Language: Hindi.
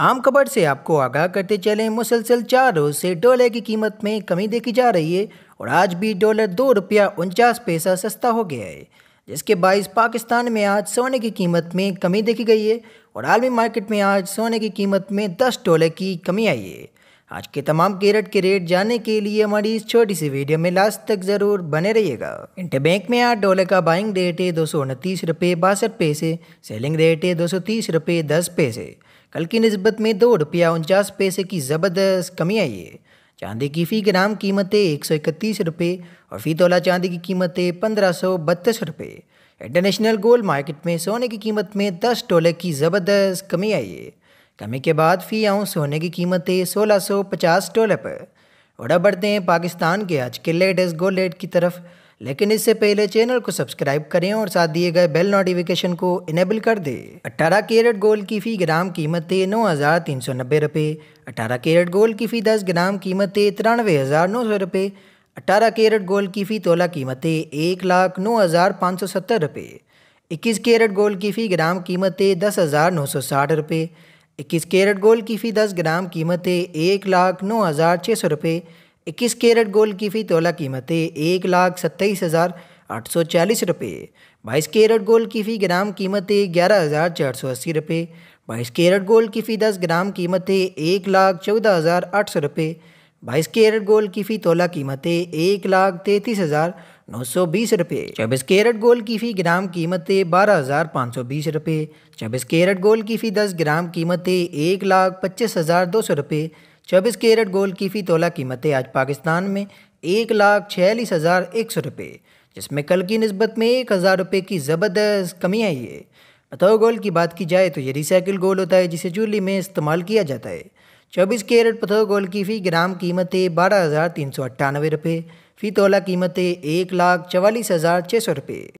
आम खबर से आपको आगाह करते चलें मुसलसल चार रोज से डॉलर की कीमत में कमी देखी जा रही है और आज भी डॉलर दो रुपया उनचास पैसा सस्ता हो गया है जिसके बाईस पाकिस्तान में आज सोने की कीमत में कमी देखी गई है और आलमी मार्केट में आज सोने की कीमत में दस डॉलर की कमी आई है आज के तमाम कैरेट के रेट जानने के लिए हमारी इस छोटी सी वीडियो में लास्ट तक जरूर बने रहिएगा इंटर बैंक में आठ डॉलर का बाइंग रेट है दो सौ उनतीस रुपये बासठ पैसे सेलिंग रेट है दो सौ तीस रुपये दस पैसे कल की नस्बत में दो रुपया उनचास पैसे की ज़बरदस्त कमी आई है चांदी की फ़ी ग्राम कीमत है एक सौ इकतीस रुपये और फ़ी तोला चांदी की कीमत है पंद्रह सौ बत्तीस रुपये इंटरनेशनल गोल्ड मार्केट में सोने की कीमत में दस डॉलर की ज़बरदस्त कमी आई है कमी के बाद फी आउंस सोने की कीमतें 1650 डॉलर पर उड़ा बढ़ते हैं पाकिस्तान के आज के लेटेस्ट गोलेट की तरफ लेकिन इससे पहले चैनल को सब्सक्राइब करें और साथ दिए गए बेल नोटिफिकेशन को इनेबल कर दें 18 कैरेट गोल की फ़ी ग्राम कीमत थे नौ हज़ार तीन सौ नब्बे रुपये अठारह कैरेट गोल की फ़ी दस ग्राम कीमत थे तिरानवे हज़ार नौ सौ रुपये अठारह कैरेट गोल की फ़ी तोला कीमत थे एक लाख नौ हज़ार पाँच सौ सत्तर रुपये इक्कीस कैरेट गोल की फ़ी ग्राम कीमत थे दस हज़ार नौ सौ साठ रुपये इक्कीस कैरेट गोल्ड की फ़ी दस ग्राम कीमतें एक लाख नौ हज़ार छः सौ रुपये इक्कीस कैरेट गोल्ड की फ़ी तोला कीमतें एक लाख सत्ताईस हज़ार आठ सौ चालीस रुपये बाईस कैरेट गोल्ड की फ़ी ग्राम कीमतें ग्यारह हज़ार चार सौ अस्सी रुपये बाईस कैरेट गोल्ड की फ़ी दस ग्राम कीमतें एक लाख चौदह हज़ार आठ सौ रुपये बाईस कैरेट गोल्ड की फ़ी तोला कीमतें एक लाख तैंतीस हज़ार नौ सौ बीस रुपये चौबीस कैरेट गोल्ड की फ़ी ग्राम कीमतें बारह हज़ार पाँच सौ बीस रुपये चौबीस कैरेट गोल्ड की फ़ी दस ग्राम कीमतें एक लाख पच्चीस हज़ार दो सौ रुपये चौबीस कैरेट गोल्ड की फ़ी तोला कीमतें आज पाकिस्तान में एक लाख छियालीस हज़ार एक सौ रुपये जिसमें कल की नस्बत में एक हज़ार रुपये की ज़बरदस्त कमी आई है बतौर गोल्ड की बात की जाए तो ये रिसाइकिल गोल होता है जिसे चूल्ही में इस्तेमाल किया जाता है चौबीस कैरेट पथर गोल की फ़ी ग्राम कीमतें बारह हज़ार तीन सौ अट्ठानवे रुपये फ़ी तोला कीमतें एक लाख चवालीस हज़ार छः सौ रुपये